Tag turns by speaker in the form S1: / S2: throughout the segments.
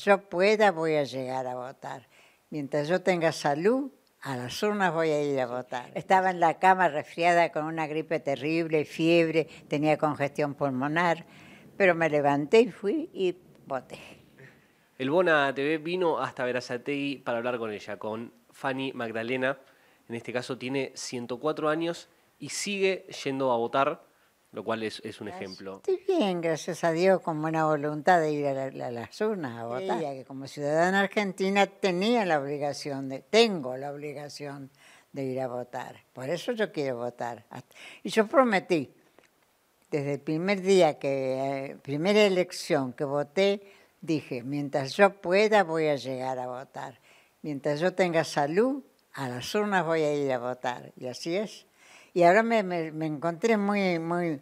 S1: yo pueda voy a llegar a votar. Mientras yo tenga salud, a las urnas voy a ir a votar. Estaba en la cama resfriada con una gripe terrible, fiebre, tenía congestión pulmonar, pero me levanté y fui y voté.
S2: El Bona TV vino hasta Verazategui para hablar con ella, con Fanny Magdalena. En este caso tiene 104 años y sigue yendo a votar lo cual es, un ejemplo. Estoy
S1: bien, gracias a Dios, con buena voluntad de ir a, las urnas a votar. ya que como ciudadana argentina tenía la obligación, de, tengo la obligación de ir a votar. Por eso yo quiero votar. Y yo prometí, desde el primer día, que eh, primera elección que voté, dije, mientras yo pueda voy a llegar a votar. Mientras yo tenga salud, a las urnas voy a ir a votar. Y así es. Y ahora me, me, encontré muy, muy,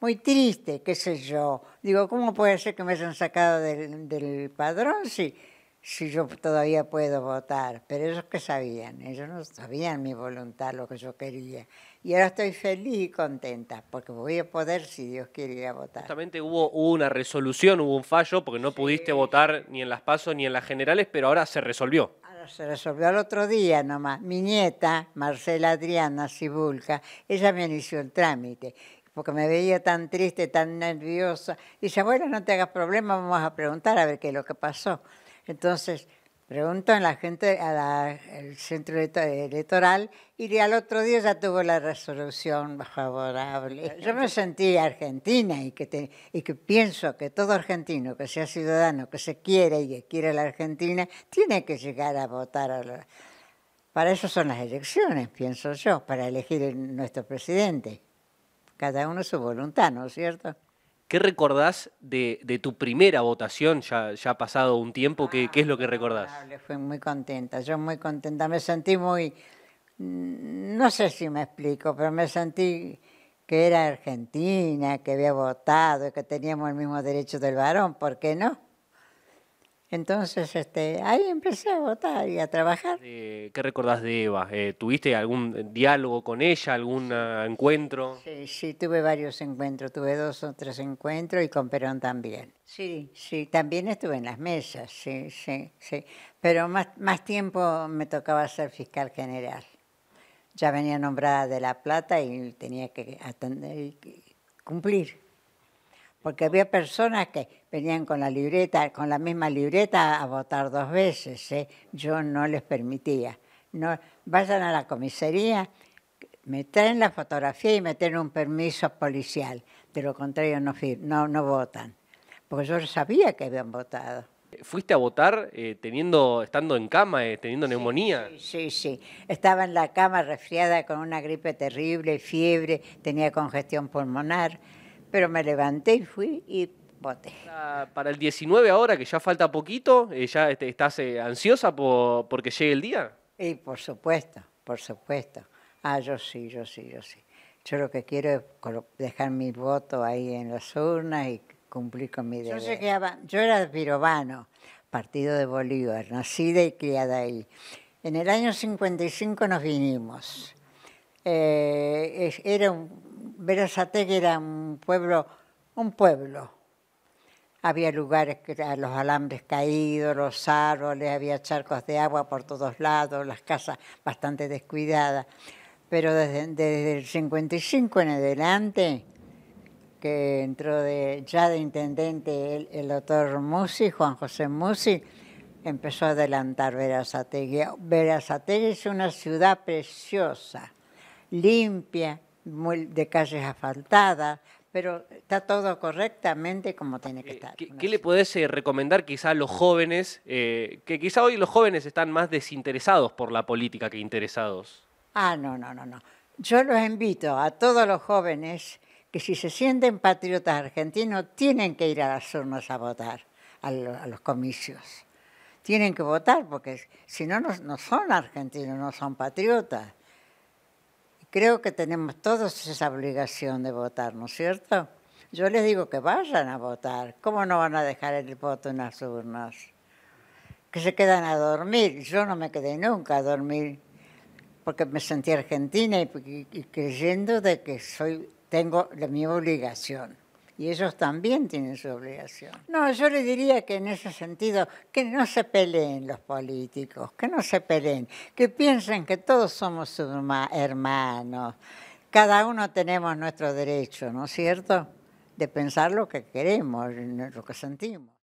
S1: muy triste, qué sé yo. Digo, ¿cómo puede ser que me hayan sacado del, del padrón si, si yo todavía puedo votar? Pero ellos que sabían, ellos no sabían mi voluntad, lo que yo quería. Y ahora estoy feliz y contenta, porque voy a poder, si Dios quiere, ir a votar.
S2: Justamente hubo, una resolución, hubo un fallo, porque no pudiste votar ni en las pasos ni en las generales, pero ahora se resolvió
S1: se resolvió al otro día nomás. Mi nieta, Marcela Adriana Sibulca, ella me inició el trámite porque me veía tan triste, tan nerviosa. Y dice, bueno, no te hagas problema, vamos a preguntar a ver qué es lo que pasó. Entonces, Pregunto a la gente, al centro electoral, y al otro día ya tuvo la resolución favorable. Yo me sentí argentina y que, y que pienso que todo argentino que sea ciudadano, que se quiere y que quiere la Argentina, tiene que llegar a votar. Para eso son las elecciones, pienso yo, para elegir nuestro presidente. Cada uno su voluntad, ¿no es cierto?
S2: ¿Qué recordás de, tu primera votación? Ya, ha pasado un tiempo, ¿qué, qué es lo que ah, recordás?
S1: Fui muy contenta, yo muy contenta. Me sentí muy, mm, no sé si me explico, pero me sentí que era argentina, que había votado, que teníamos el mismo derecho del varón, ¿por qué no? Entonces, este, ahí empecé a votar y a trabajar.
S2: Eh, ¿Qué recordás de Eva? Eh, ¿Tuviste algún diálogo con ella, algún encuentro? Sí, sí, tuve varios
S1: encuentros, tuve dos o tres encuentros y con Perón también. Sí, sí, también estuve en las mesas, sí, sí, sí. Pero más, más tiempo me tocaba ser fiscal general. Ya venía nombrada de La Plata y tenía que atender cumplir porque había personas que venían con la libreta, con la misma libreta a votar dos veces. ¿eh? Yo no les permitía. No, vayan a la comisaría, me traen la fotografía y me traen un permiso policial. De lo contrario no, no, no votan, porque yo sabía que habían votado.
S2: ¿Fuiste a votar eh, teniendo, estando en cama, eh, teniendo neumonía? Sí, sí, sí.
S1: Estaba en la cama resfriada con una gripe terrible, fiebre, tenía congestión pulmonar pero me levanté y fui y voté.
S2: Para el 19 ahora, que ya falta poquito, eh, ¿ya este, estás eh, ansiosa por, porque llegue el día?
S1: Y por supuesto, por supuesto. Ah, yo sí, yo sí, yo sí. Yo lo que quiero es dejar mi voto ahí en las urnas y cumplir con mi deber. Yo, era yo era pirobano, partido de Bolívar, nacida y criada ahí. En el año 55 nos vinimos. Eh, era un, Berazategui era un pueblo, un pueblo. Había lugares, que los alambres caídos, los árboles, había charcos de agua por todos lados, las casas bastante descuidadas. Pero desde, el 55 en adelante, que entró ya de intendente el, doctor Musi, Juan José Musi, empezó a adelantar Verazategui. Verazategui es una ciudad preciosa, limpia, de calles asfaltadas, pero está todo correctamente como tiene que eh, estar. ¿Qué,
S2: le podés eh, recomendar quizá a los jóvenes, eh, que quizá hoy los jóvenes están más desinteresados por la política que interesados?
S1: Ah, no, no, no, no. Yo los invito a todos los jóvenes que si se sienten patriotas argentinos tienen que ir a las urnas a votar, a, a los comicios. Tienen que votar porque si no, no son argentinos, no son patriotas. Creo que tenemos todos esa obligación de votar, ¿no es cierto? Yo les digo que vayan a votar. ¿Cómo no van a dejar el voto en las urnas? Que se quedan a dormir. Yo no me quedé nunca a dormir porque me sentí argentina y, creyendo de que soy, tengo mi obligación y ellos también tienen su obligación. No, yo le diría que en ese sentido, que no se peleen los políticos, que no se peleen, que piensen que todos somos hermanos, cada uno tenemos nuestro derecho, ¿no es cierto?, de pensar lo que queremos, lo que sentimos.